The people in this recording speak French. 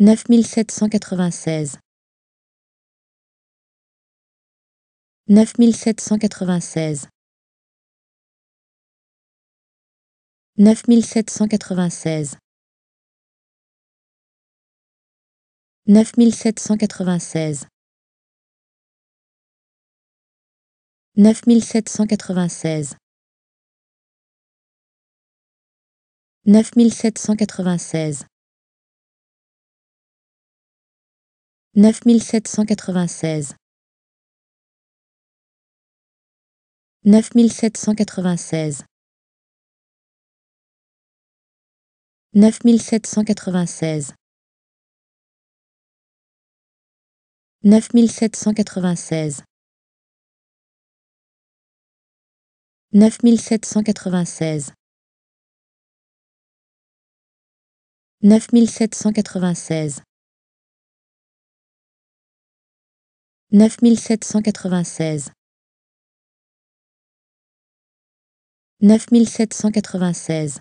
9796 9796 9796 9796 9796 9796 Neuf mille sept cent quatre-vingt seize. Neuf mille sept cent quatre-vingt seize. Neuf mille sept cent quatre-vingt seize. Neuf mille sept cent quatre-vingt seize. Neuf mille sept cent quatre-vingt seize. Neuf mille sept cent quatre-vingt-seize. Neuf mille sept cent quatre-vingt-seize.